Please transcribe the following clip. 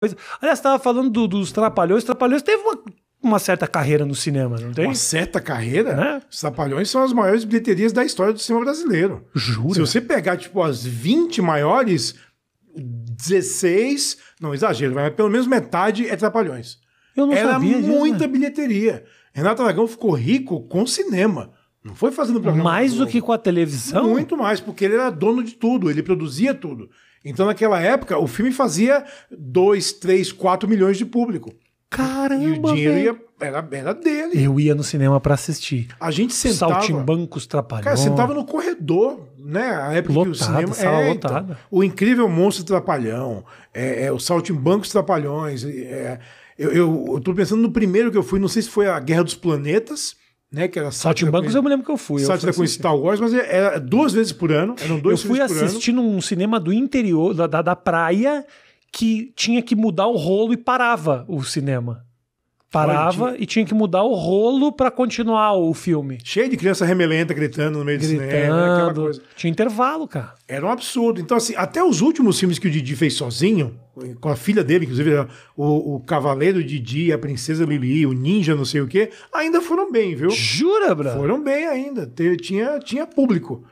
coisa. Aliás, estava falando do, dos Trapalhões. Trapalhões teve uma, uma, certa carreira no cinema, não tem? Uma certa carreira? É? Os Trapalhões são as maiores bilheterias da história do cinema brasileiro. Jura? Se você pegar, tipo, as 20 maiores, 16, não exagero, mas pelo menos metade é Trapalhões. Eu não Era sabia Era muita né? bilheteria. Renato Aragão ficou rico com cinema. Não foi fazendo programa. Mais do que com a televisão? Muito mais, porque ele era dono de tudo, ele produzia tudo. Então, naquela época, o filme fazia 2, 3, 4 milhões de público. Caramba! E o dinheiro ia, era, era dele. Eu ia no cinema para assistir. A gente sentava. Saltimbancos Trapalhões. Cara, sentava no corredor, né? A época lotado, que o cinema. Sala é, então, lotada. Então, o Incrível Monstro Trapalhão, é, é, o Saltimbancos Trapalhões. É, eu, eu, eu tô pensando no primeiro que eu fui, não sei se foi a Guerra dos Planetas né? Que era Saltimbancos, eu me lembro que eu fui. Sátira com Star Wars, mas é, era duas vezes por ano. Eram dois Eu fui assistindo um cinema do interior, da, da, da praia, que tinha que mudar o rolo e parava o cinema parava e tinha que mudar o rolo para continuar o filme. Cheio de criança remelenta gritando no meio gritando, do cinema, aquela coisa. Tinha intervalo, cara. Era um absurdo. Então, assim, até os últimos filmes que o Didi fez sozinho, com a filha dele, inclusive, o, o Cavaleiro Didi, a Princesa Lili, o Ninja, não sei o quê, ainda foram bem, viu? Jura, bro? Foram bem ainda. Tinha, tinha público.